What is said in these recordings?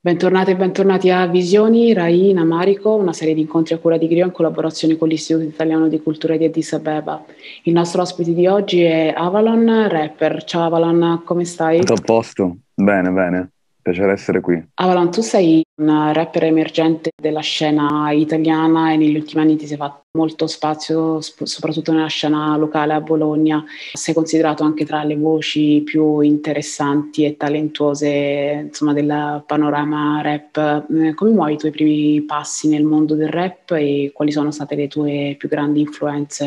Bentornate e bentornati a Visioni, Raina, Marico, una serie di incontri a cura di Grio in collaborazione con l'Istituto Italiano di Cultura di Addis Abeba. Il nostro ospite di oggi è Avalon, rapper. Ciao Avalon, come stai? Tutto a posto, bene, bene piacere essere qui. Avalan, tu sei un rapper emergente della scena italiana e negli ultimi anni ti sei fatto molto spazio, sp- soprattutto nella scena locale a Bologna. Sei considerato anche tra le voci più interessanti e talentuose insomma, del panorama rap. Eh, come muovi i tuoi primi passi nel mondo del rap e quali sono state le tue più grandi influenze?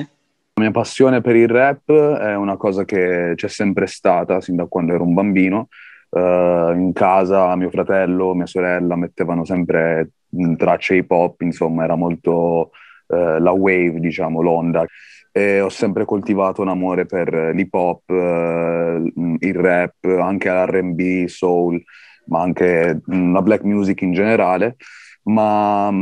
La mia passione per il rap è una cosa che c'è sempre stata sin da quando ero un bambino Uh, in casa mio fratello, mia sorella mettevano sempre tracce hip hop, insomma era molto uh, la wave, diciamo, l'onda. E ho sempre coltivato un amore per l'hip hop, uh, il rap, anche l'RB, soul, ma anche mh, mm, la black music in generale. Ma mh,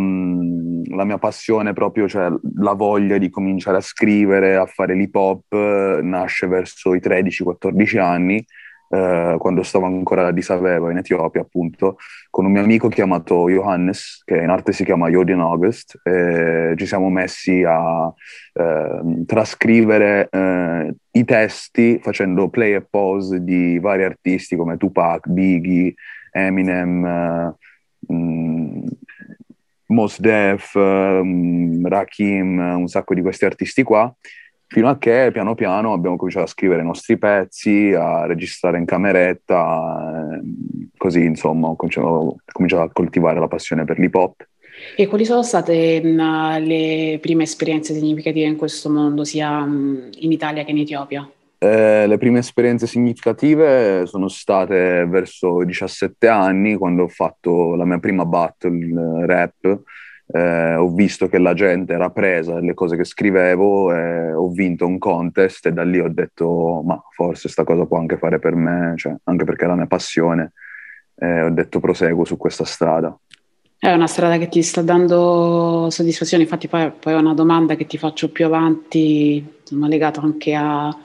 mm, la mia passione proprio, cioè la voglia di cominciare a scrivere, a fare l'hip hop, nasce verso i 13-14 anni eh, quando stavo ancora a Addis in Etiopia, appunto, con un mio amico chiamato Johannes, che in arte si chiama Jodin August, eh, ci siamo messi a ehm, eh, trascrivere i testi facendo play e pause di vari artisti come Tupac, Biggie, Eminem, mh, eh, mm, Mos Def, um, Rakim, un sacco di questi artisti qua fino a che piano piano abbiamo cominciato a scrivere i nostri pezzi, a registrare in cameretta, ehm, così insomma ho cominciato, ho cominciato a coltivare la passione per l'hip hop. E quali sono state mh, le prime esperienze significative in questo mondo, sia mh, in Italia che in Etiopia? Eh, le prime esperienze significative sono state verso i 17 anni, quando ho fatto la mia prima battle rap eh, ho visto che la gente era presa delle cose che scrivevo, eh, ho vinto un contest e da lì ho detto ma forse questa cosa può anche fare per me, cioè, anche perché è la mia passione, eh, ho detto proseguo su questa strada. È una strada che ti sta dando soddisfazione, infatti poi, poi è una domanda che ti faccio più avanti, insomma, legata anche a,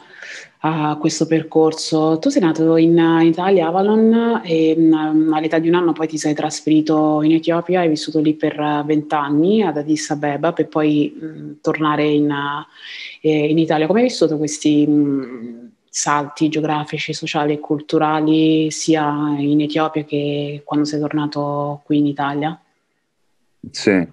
a questo percorso. Tu sei nato in, in Italia, Avalon, e um, all'età di un anno poi ti sei trasferito in Etiopia, hai vissuto lì per eh, vent'anni ad Addis Abeba per poi mh, mm, tornare in, uh, in, Italia. Come hai vissuto questi mh, mm, salti geografici, sociali e culturali sia in Etiopia che quando sei tornato qui in Italia? Sì.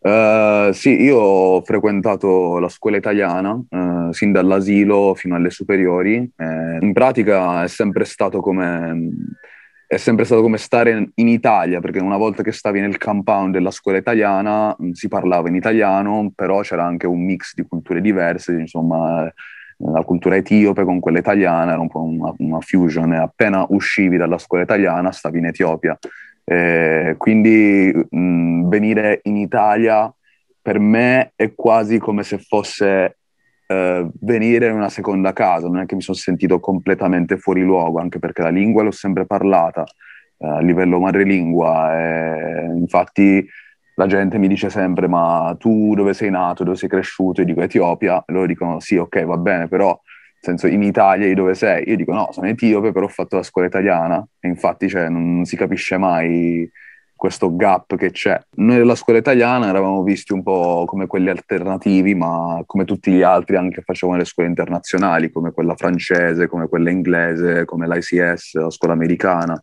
Eh, sì, io ho frequentato la scuola italiana uh, sin dall'asilo fino alle superiori. Eh, in pratica è sempre, come, è sempre stato come stare in Italia, perché una volta che stavi nel compound della scuola italiana mh, mm, si parlava in italiano, però c'era anche un mix di culture diverse, insomma, eh, la cultura etiope con quella italiana era un po' una, una fusion. appena uscivi dalla scuola italiana stavi in Etiopia eh, quindi mh, venire in Italia per me è quasi come se fosse eh, venire in una seconda casa, non è che mi sono sentito completamente fuori luogo, anche perché la lingua l'ho sempre parlata eh, a livello madrelingua, eh, infatti la gente mi dice sempre ma tu dove sei nato, dove sei cresciuto, io dico Etiopia, e loro dicono sì ok va bene, però senso in Italia di dove sei, io dico no, sono etiope però ho fatto la scuola italiana e infatti cioè, non, non si capisce mai questo gap che c'è. Noi della scuola italiana eravamo visti un po' come quelli alternativi, ma come tutti gli altri anche facevamo le scuole internazionali, come quella francese, come quella inglese, come l'ICS, la scuola americana.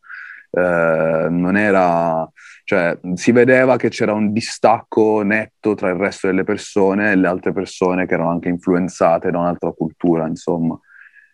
Eh, non era, cioè si vedeva che c'era un distacco netto tra il resto delle persone e le altre persone che erano anche influenzate da un'altra cultura, insomma.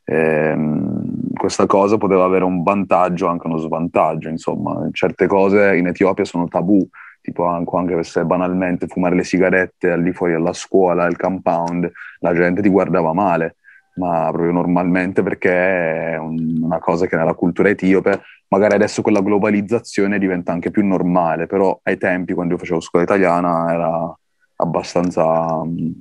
E, ehm, questa cosa poteva avere un vantaggio anche uno svantaggio, insomma, certe cose in Etiopia sono tabù, tipo anche, anche se banalmente fumare le sigarette lì fuori alla scuola, al compound, la gente ti guardava male ma proprio normalmente perché è un, una cosa che nella cultura etiope, magari adesso con la globalizzazione diventa anche più normale, però ai tempi quando io facevo scuola italiana era abbastanza... Mm,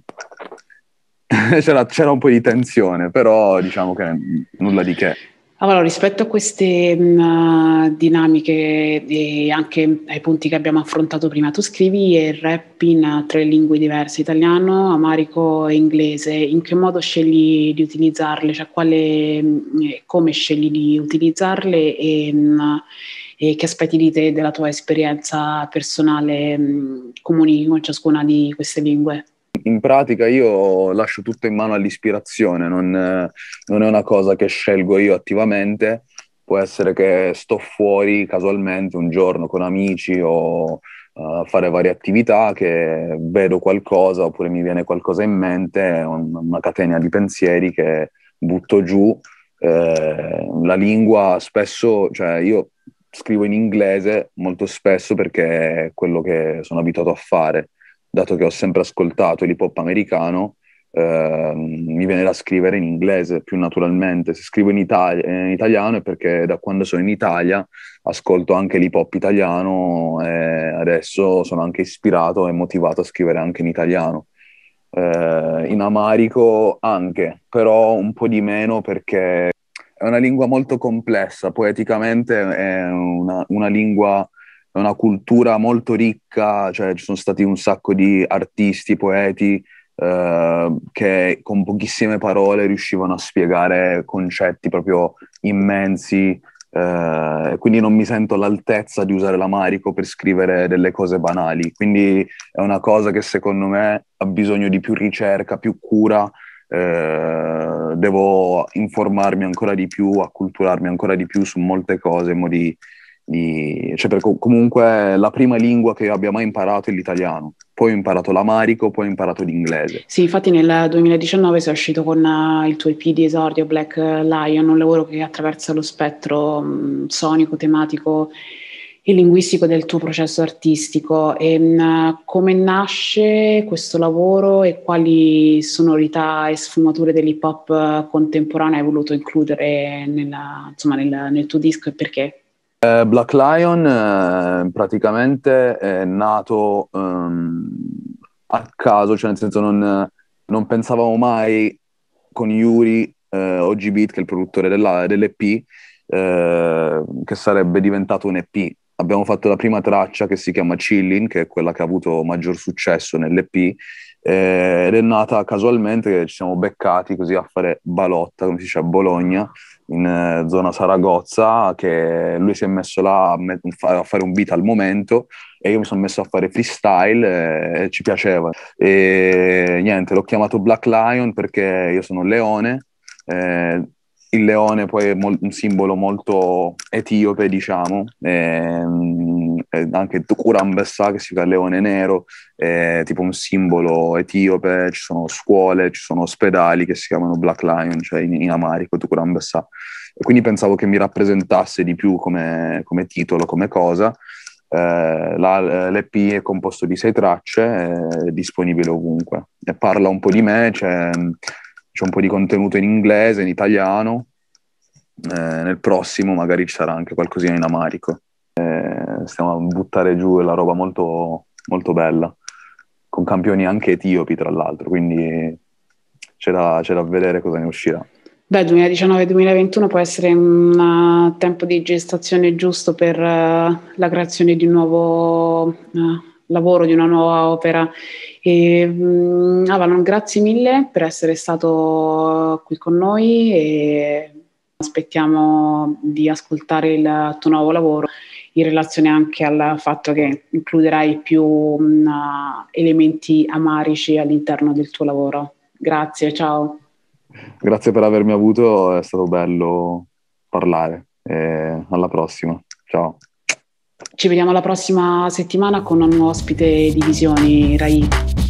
c'era, c'era un po' di tensione, però diciamo che nulla di che. Ah, allora, rispetto a queste mh, mm, dinamiche e anche ai punti che abbiamo affrontato prima, tu scrivi il rap in tre lingue diverse, italiano, amarico e inglese. In che modo scegli di utilizzarle? Cioè, quale, mh, mm, come scegli di utilizzarle e, mh, mm, e, che aspetti di te, della tua esperienza personale, comuni con ciascuna di queste lingue? in pratica io lascio tutto in mano all'ispirazione, non, non, è una cosa che scelgo io attivamente, può essere che sto fuori casualmente un giorno con amici o uh, fare varie attività, che vedo qualcosa oppure mi viene qualcosa in mente, una catena di pensieri che butto giù. Eh, la lingua spesso, cioè io scrivo in inglese molto spesso perché è quello che sono abituato a fare dato che ho sempre ascoltato l'hip hop americano, eh, mi viene da scrivere in inglese più naturalmente. Se scrivo in, Italia, eh, in, italiano è perché da quando sono in Italia ascolto anche l'hip hop italiano e adesso sono anche ispirato e motivato a scrivere anche in italiano. Eh, in amarico anche, però un po' di meno perché è una lingua molto complessa, poeticamente è una, una lingua è una cultura molto ricca, cioè ci sono stati un sacco di artisti, poeti eh, che con pochissime parole riuscivano a spiegare concetti proprio immensi. Eh, quindi non mi sento all'altezza di usare l'amarico per scrivere delle cose banali. Quindi è una cosa che secondo me ha bisogno di più ricerca, più cura. Eh, devo informarmi ancora di più, acculturarmi ancora di più su molte cose in modi di, cioè perché comunque la prima lingua che io abbia mai imparato è l'italiano, poi ho imparato l'amarico, poi ho imparato l'inglese. Sì, infatti nel 2019 sei uscito con eh, il tuo EP di esordio Black Lion, un lavoro che attraversa lo spettro mh, mm, sonico, tematico e linguistico del tuo processo artistico. E, ehm, mh, come nasce questo lavoro e quali sonorità e sfumature dell'hip hop contemporanea hai voluto includere nella, insomma, nel, nel tuo disco e perché? Eh, Black Lion eh, praticamente è nato ehm, a caso, cioè nel senso non, non pensavamo mai con Yuri eh, OG che è il produttore della, dell'EP, eh, che sarebbe diventato un EP. Abbiamo fatto la prima traccia che si chiama Chillin, che è quella che ha avuto maggior successo nell'EP, eh, ed è nata casualmente, ci siamo beccati così a fare balotta, come si dice a Bologna, in eh, zona Saragozza, che lui si è messo là a, met- a fare un beat al momento e io mi sono messo a fare freestyle e, eh, e ci piaceva. E niente, l'ho chiamato Black Lion perché io sono leone. Eh, il leone poi è un simbolo molto etiope, diciamo, ehm, eh, anche Tukura Ambessa che significa leone nero, è eh, tipo un simbolo etiope, ci sono scuole, ci sono ospedali che si chiamano Black Lion, cioè in, in amarico Tukura Ambessa. E quindi pensavo che mi rappresentasse di più come, come titolo, come cosa. Eh, la, L'EP è composto di sei tracce, è eh, disponibile ovunque. E parla un po' di me, c'è, c'è un po' di contenuto in inglese, in italiano, eh, nel prossimo magari ci sarà anche qualcosina in amarico eh, stiamo a buttare giù la roba molto, molto bella, con campioni anche etiopi tra l'altro, quindi c'è da, c'è da vedere cosa ne uscirà. Beh, 2019-2021 può essere un eh, tempo di gestazione giusto per uh, la creazione di un nuovo uh, lavoro, di una nuova opera. E, um, Avalon, grazie mille per essere stato qui con noi e aspettiamo di ascoltare il tuo nuovo lavoro in relazione anche al fatto che includerai più uh, elementi amarici all'interno del tuo lavoro. Grazie, ciao. Grazie per avermi avuto, è stato bello parlare. E alla prossima, ciao. Ci vediamo la prossima settimana con un ospite di Visioni Rai.